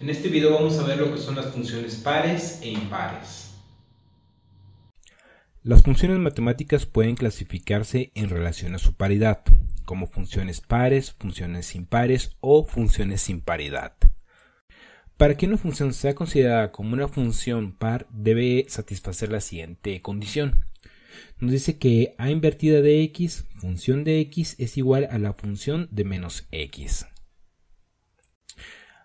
En este video vamos a ver lo que son las funciones pares e impares. Las funciones matemáticas pueden clasificarse en relación a su paridad, como funciones pares, funciones impares o funciones sin paridad. Para que una función sea considerada como una función par, debe satisfacer la siguiente condición. Nos dice que a invertida de x, función de x es igual a la función de menos x.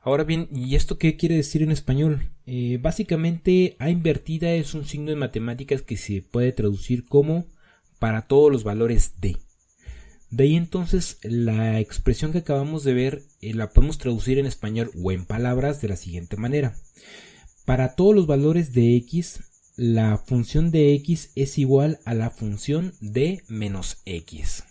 Ahora bien, ¿y esto qué quiere decir en español? Eh, básicamente, A invertida es un signo en matemáticas que se puede traducir como para todos los valores de. De ahí entonces la expresión que acabamos de ver eh, la podemos traducir en español o en palabras de la siguiente manera. Para todos los valores de x, la función de x es igual a la función de menos x.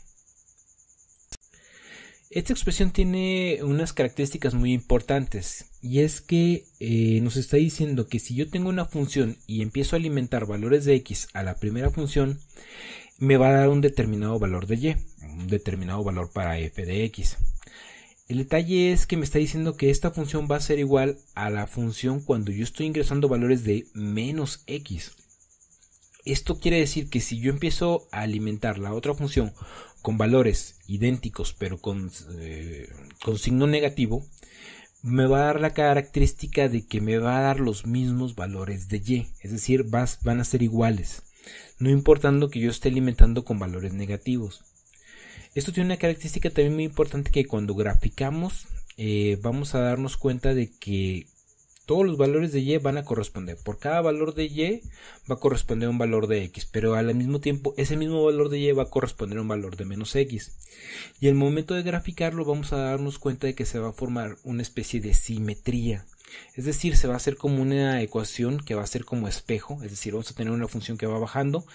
Esta expresión tiene unas características muy importantes y es que eh, nos está diciendo que si yo tengo una función y empiezo a alimentar valores de x a la primera función, me va a dar un determinado valor de y, un determinado valor para f de x. El detalle es que me está diciendo que esta función va a ser igual a la función cuando yo estoy ingresando valores de menos x. Esto quiere decir que si yo empiezo a alimentar la otra función con valores idénticos pero con, eh, con signo negativo, me va a dar la característica de que me va a dar los mismos valores de y, es decir, vas, van a ser iguales, no importando que yo esté alimentando con valores negativos. Esto tiene una característica también muy importante que cuando graficamos eh, vamos a darnos cuenta de que todos los valores de y van a corresponder. Por cada valor de y va a corresponder un valor de x, pero al mismo tiempo ese mismo valor de y va a corresponder a un valor de menos x. Y el momento de graficarlo vamos a darnos cuenta de que se va a formar una especie de simetría. Es decir, se va a hacer como una ecuación que va a ser como espejo, es decir, vamos a tener una función que va bajando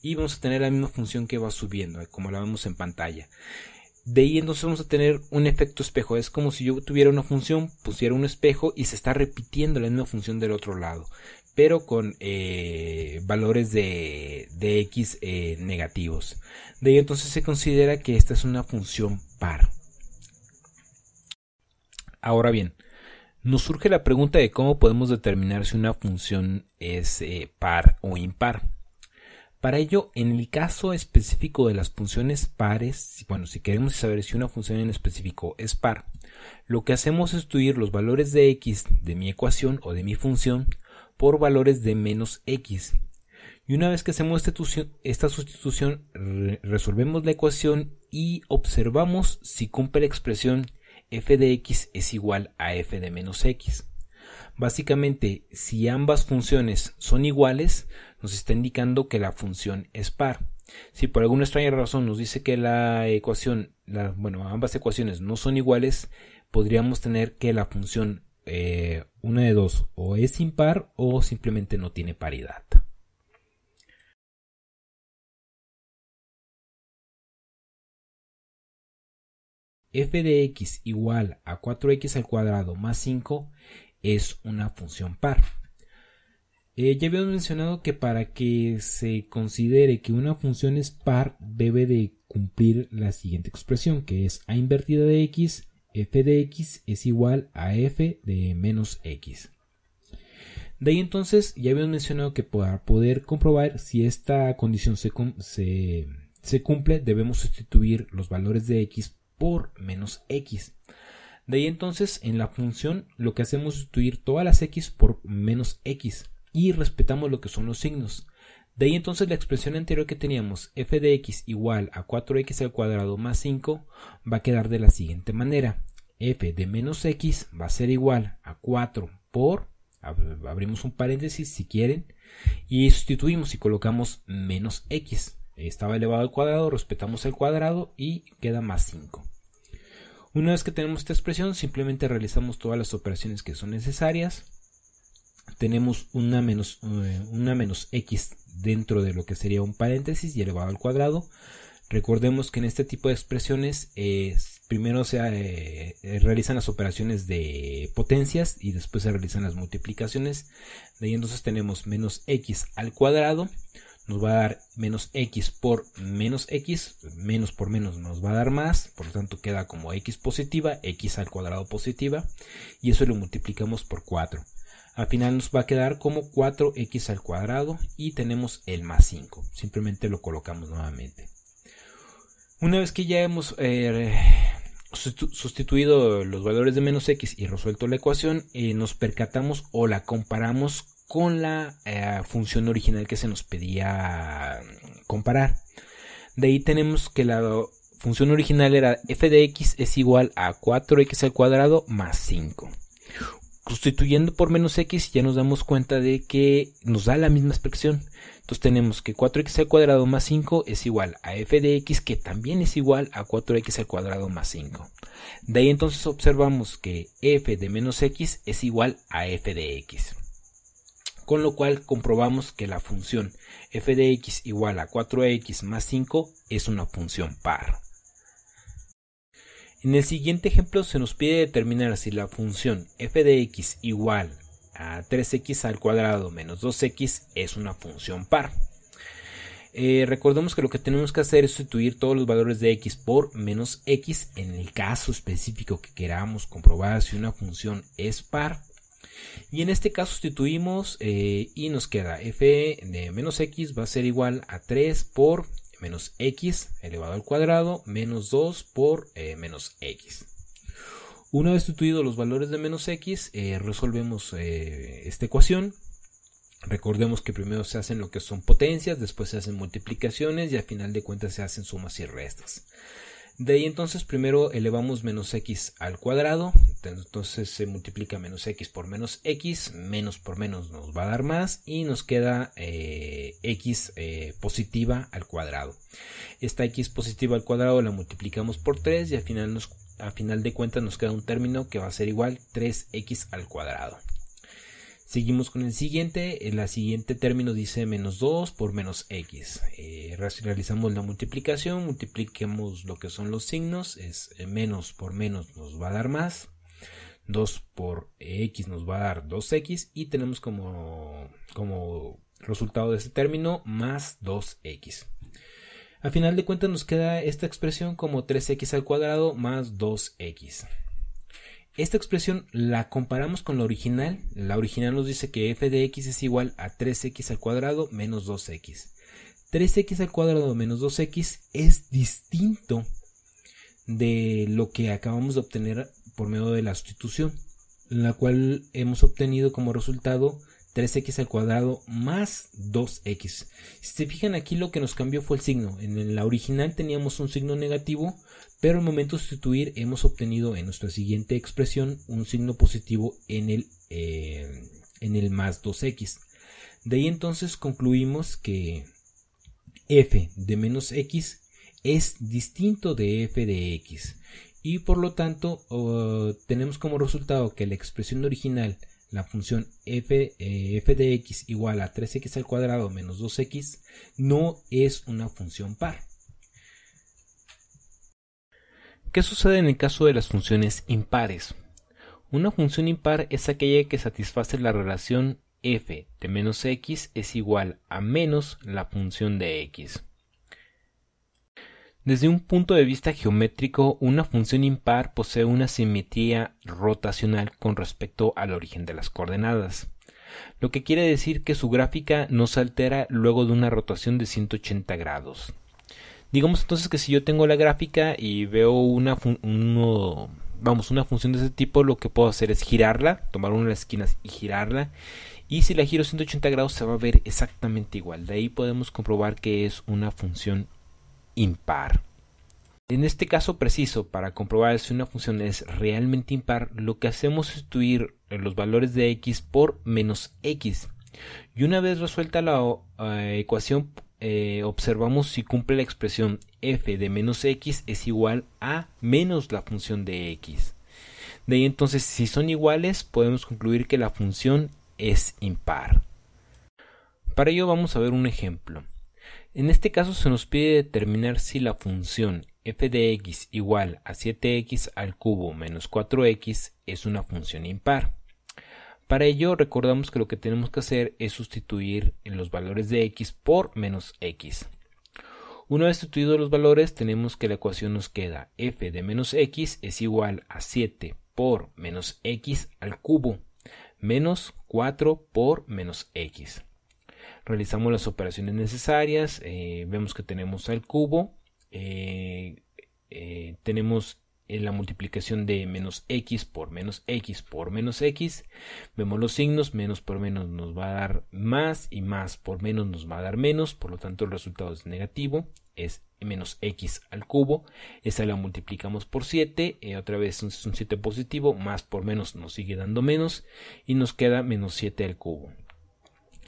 y vamos a tener la misma función que va subiendo, como la vemos en pantalla de ahí entonces vamos a tener un efecto espejo. Es como si yo tuviera una función, pusiera un espejo y se está repitiendo la misma función del otro lado, pero con eh, valores de, x eh, negativos. De ahí entonces se considera que esta es una función par. Ahora bien, nos surge la pregunta de cómo podemos determinar si una función es eh, par o impar. Para ello, en el caso específico de las funciones pares, bueno, si queremos saber si una función en específico es par, lo que hacemos es estudiar los valores de x de mi ecuación o de mi función por valores de menos x. Y una vez que hacemos este esta sustitución, resolvemos la ecuación y observamos si cumple la expresión f de x es igual a f de menos x. Básicamente, si ambas funciones son iguales, nos está indicando que la función es par. Si por alguna extraña razón nos dice que la ecuación, bueno, ambas ecuaciones no son iguales, podríamos tener que la función eh, una de dos o es impar o simplemente no tiene paridad. f de x igual a 4x al cuadrado más 5 es una función par. Eh, ya habíamos mencionado que para que se considere que una función es par debe de cumplir la siguiente expresión que es a invertida de x, f de x es igual a f de menos x. De ahí entonces ya habíamos mencionado que para poder comprobar si esta condición se cumple debemos sustituir los valores de x por menos x. De ahí entonces en la función lo que hacemos es sustituir todas las x por menos x y respetamos lo que son los signos. De ahí entonces la expresión anterior que teníamos f de x igual a 4x al cuadrado más 5 va a quedar de la siguiente manera. f de menos x va a ser igual a 4 por, abrimos un paréntesis si quieren, y sustituimos y colocamos menos x. Estaba elevado al cuadrado, respetamos el cuadrado y queda más 5. Una vez que tenemos esta expresión, simplemente realizamos todas las operaciones que son necesarias tenemos una menos, eh, una menos x dentro de lo que sería un paréntesis y elevado al cuadrado. Recordemos que en este tipo de expresiones eh, primero se eh, realizan las operaciones de potencias y después se realizan las multiplicaciones. De ahí entonces tenemos menos x al cuadrado, nos va a dar menos x por menos x, menos por menos nos va a dar más, por lo tanto queda como x positiva, x al cuadrado positiva, y eso lo multiplicamos por 4 al final nos va a quedar como 4x al cuadrado y tenemos el más 5. Simplemente lo colocamos nuevamente. Una vez que ya hemos eh, sustituido los valores de menos x y resuelto la ecuación, eh, nos percatamos o la comparamos con la eh, función original que se nos pedía comparar. De ahí tenemos que la función original era f de x es igual a 4x al cuadrado más 5 sustituyendo por menos x ya nos damos cuenta de que nos da la misma expresión. Entonces tenemos que 4x al cuadrado más 5 es igual a f de x que también es igual a 4x al cuadrado más 5. De ahí entonces observamos que f de menos x es igual a f de x. Con lo cual comprobamos que la función f de x igual a 4x más 5 es una función par. En el siguiente ejemplo se nos pide determinar si la función f de x igual a 3x al cuadrado menos 2x es una función par. Eh, recordemos que lo que tenemos que hacer es sustituir todos los valores de x por menos x en el caso específico que queramos comprobar si una función es par. Y en este caso sustituimos eh, y nos queda f de menos x va a ser igual a 3 por menos x elevado al cuadrado menos 2 por eh, menos x. Una vez sustituidos los valores de menos x, eh, resolvemos eh, esta ecuación. Recordemos que primero se hacen lo que son potencias, después se hacen multiplicaciones y al final de cuentas se hacen sumas y restas. De ahí entonces primero elevamos menos x al cuadrado, entonces se multiplica menos x por menos x, menos por menos nos va a dar más y nos queda eh, x eh, positiva al cuadrado. Esta x positiva al cuadrado la multiplicamos por 3 y al final, a final de cuentas nos queda un término que va a ser igual 3x al cuadrado. Seguimos con el siguiente. El siguiente término dice menos 2 por menos x. Eh, realizamos la multiplicación, multipliquemos lo que son los signos. Es eh, menos por menos nos va a dar más. 2 por x nos va a dar 2x y tenemos como, como resultado de este término más 2x. A final de cuentas nos queda esta expresión como 3x al cuadrado más 2x. Esta expresión la comparamos con la original. La original nos dice que f de x es igual a 3x al cuadrado menos 2x. 3x al cuadrado menos 2x es distinto de lo que acabamos de obtener por medio de la sustitución, la cual hemos obtenido como resultado 3x al cuadrado más 2x. Si se fijan aquí lo que nos cambió fue el signo. En la original teníamos un signo negativo, pero al momento de sustituir hemos obtenido en nuestra siguiente expresión un signo positivo en el, eh, en el más 2x. De ahí entonces concluimos que f de menos x es distinto de f de x y por lo tanto tenemos como resultado que la expresión original la función f, eh, f, de x igual a 3x al cuadrado menos 2x no es una función par. ¿Qué sucede en el caso de las funciones impares? Una función impar es aquella que satisface la relación f de menos x es igual a menos la función de x. Desde un punto de vista geométrico, una función impar posee una simetría rotacional con respecto al origen de las coordenadas, lo que quiere decir que su gráfica no se altera luego de una rotación de 180 grados. Digamos entonces que si yo tengo la gráfica y veo una, vamos, una función de ese tipo, lo que puedo hacer es girarla, tomar una de las esquinas y girarla. Y si la giro 180 grados se va a ver exactamente igual. De ahí podemos comprobar que es una función impar. En este caso preciso, para comprobar si una función es realmente impar, lo que hacemos es sustituir los valores de x por menos x. Y una vez resuelta la eh, ecuación eh, observamos si cumple la expresión f de menos x es igual a menos la función de x. De ahí entonces, si son iguales, podemos concluir que la función es impar. Para ello vamos a ver un ejemplo. En este caso se nos pide determinar si la función f de x igual a 7x al cubo menos 4x es una función impar. Para ello recordamos que lo que tenemos que hacer es sustituir los valores de x por menos x. Una vez sustituidos los valores tenemos que la ecuación nos queda f de menos x es igual a 7 por menos x al cubo menos 4 por menos x. Realizamos las operaciones necesarias, eh, vemos que tenemos al cubo, eh, eh, tenemos la multiplicación de menos x por menos x por menos x. Vemos los signos, menos por menos nos va a dar más y más por menos nos va a dar menos, por lo tanto el resultado es negativo, es menos x al cubo, esa la multiplicamos por 7, eh, otra vez es un 7 positivo, más por menos nos sigue dando menos y nos queda menos 7 al cubo.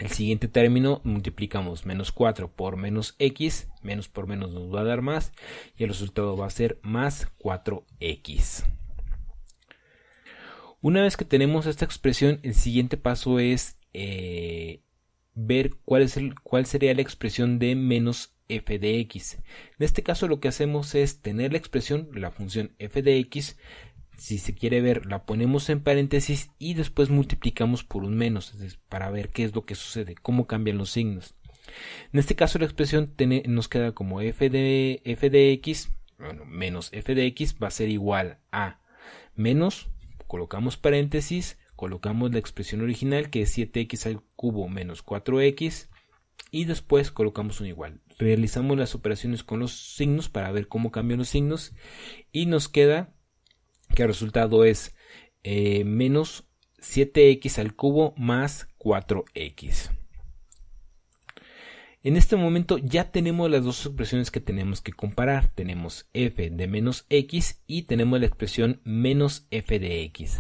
El siguiente término multiplicamos menos 4 por menos x, menos por menos nos va a dar más y el resultado va a ser más 4x. Una vez que tenemos esta expresión, el siguiente paso es eh, ver cuál, es el, cuál sería la expresión de menos f de x. En este caso lo que hacemos es tener la expresión, la función f de x, si se quiere ver, la ponemos en paréntesis y después multiplicamos por un menos para ver qué es lo que sucede, cómo cambian los signos. En este caso la expresión nos queda como f de, f de x, menos f de x va a ser igual a menos, colocamos paréntesis, colocamos la expresión original que es 7x al cubo menos 4x y después colocamos un igual. Realizamos las operaciones con los signos para ver cómo cambian los signos y nos queda que el resultado es eh, menos 7x al cubo más 4x. En este momento ya tenemos las dos expresiones que tenemos que comparar. Tenemos f de menos x y tenemos la expresión menos f de x.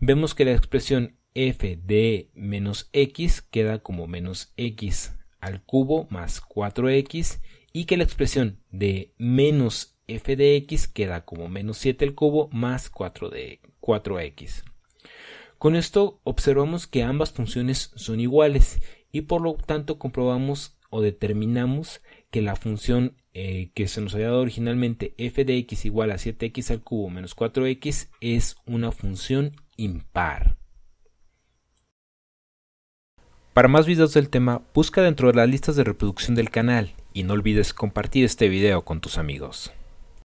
Vemos que la expresión f de menos x queda como menos x al cubo más 4x y que la expresión de menos f de x queda como menos 7 al cubo más 4 de 4x. Con esto observamos que ambas funciones son iguales y por lo tanto comprobamos o determinamos que la función eh, que se nos había dado originalmente f de x igual a 7x al cubo menos 4x es una función impar. Para más videos del tema, busca dentro de las listas de reproducción del canal y no olvides compartir este video con tus amigos.